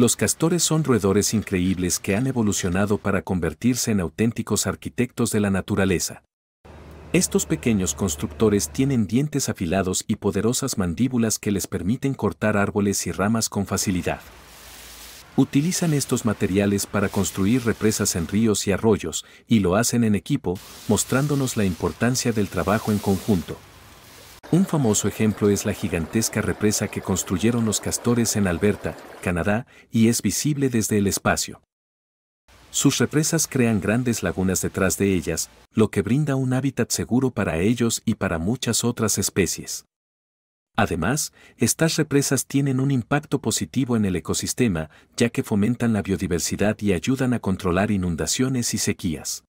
Los castores son roedores increíbles que han evolucionado para convertirse en auténticos arquitectos de la naturaleza. Estos pequeños constructores tienen dientes afilados y poderosas mandíbulas que les permiten cortar árboles y ramas con facilidad. Utilizan estos materiales para construir represas en ríos y arroyos, y lo hacen en equipo, mostrándonos la importancia del trabajo en conjunto. Un famoso ejemplo es la gigantesca represa que construyeron los castores en Alberta, Canadá, y es visible desde el espacio. Sus represas crean grandes lagunas detrás de ellas, lo que brinda un hábitat seguro para ellos y para muchas otras especies. Además, estas represas tienen un impacto positivo en el ecosistema, ya que fomentan la biodiversidad y ayudan a controlar inundaciones y sequías.